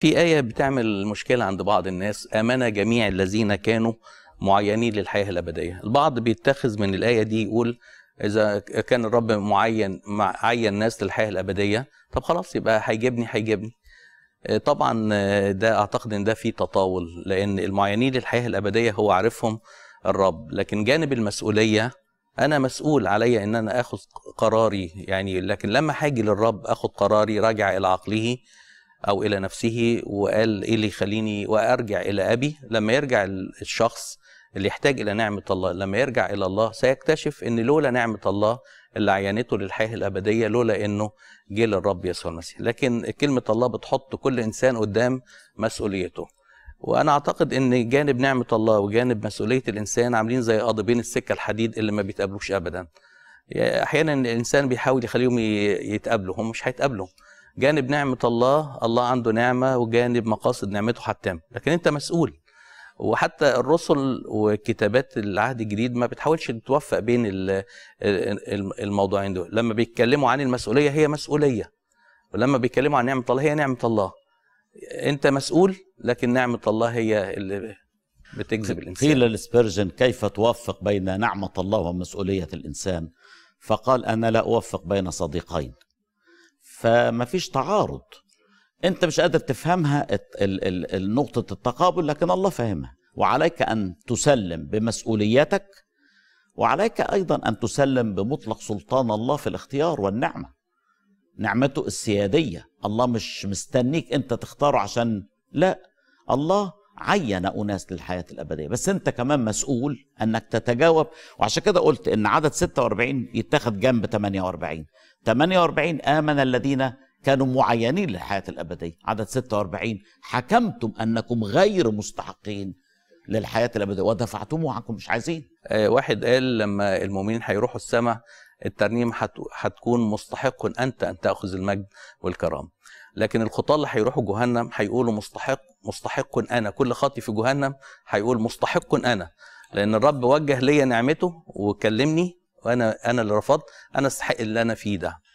في آية بتعمل مشكلة عند بعض الناس آمن جميع الذين كانوا معينين للحياة الأبدية البعض بيتخذ من الآية دي يقول إذا كان الرب معين عين ناس للحياة الأبدية طب خلاص يبقى هيجيبني هيجيبني آه، طبعا آه، ده أعتقد إن ده فيه تطاول لأن المعينين للحياة الأبدية هو عارفهم الرب لكن جانب المسؤولية أنا مسؤول عليا إن أنا أخذ قراري يعني لكن لما هاجي للرب أخذ قراري راجع إلى عقله او الى نفسه وقال ايه اللي يخليني وارجع الى ابي لما يرجع الشخص اللي يحتاج الى نعمه الله لما يرجع الى الله سيكتشف ان لولا نعمه الله اللي عينته للحياه الابديه لولا انه جه للرب يسوع المسيح لكن كلمه الله بتحط كل انسان قدام مسؤوليته وانا اعتقد ان جانب نعمه الله وجانب مسؤوليه الانسان عاملين زي قاضبين السكه الحديد اللي ما بيتقابلوش ابدا احيانا الانسان بيحاول يخليهم يتقابلوا هم مش هيتقابلوا جانب نعمه الله الله عنده نعمه وجانب مقاصد نعمته حتام لكن انت مسؤول وحتى الرسل وكتابات العهد الجديد ما بتحاولش توفق بين الموضوعين دول لما بيتكلموا عن المسؤوليه هي مسؤوليه ولما بيتكلموا عن نعمه الله هي نعمه الله انت مسؤول لكن نعمه الله هي اللي بتجذب الانسان قيل لسبيرجن كيف توفق بين نعمه الله ومسؤوليه الانسان فقال انا لا اوفق بين صديقين فما فيش تعارض انت مش قادر تفهمها نقطة التقابل لكن الله فاهمها وعليك ان تسلم بمسؤوليتك وعليك ايضا ان تسلم بمطلق سلطان الله في الاختيار والنعمة نعمته السيادية الله مش مستنيك انت تختاره عشان لا الله عين أناس للحياة الأبدية بس أنت كمان مسؤول أنك تتجاوب وعشان كده قلت أن عدد 46 يتاخد جنب 48 48 آمن الذين كانوا معينين للحياة الأبدية عدد 46 حكمتم أنكم غير مستحقين للحياة الأبدية ودفعتموا عنكم مش عايزين آه واحد قال لما المؤمنين هيروحوا السماء الترنيم هتكون مستحق أنت أن تأخذ المجد والكرامة لكن الخطاه اللي هيروحوا جهنم هيقولوا مستحق مستحق انا كل خاطي في جهنم هيقول مستحق انا لان الرب وجه ليا نعمته وكلمني وانا انا اللي رفضت انا استحق اللي انا فيه ده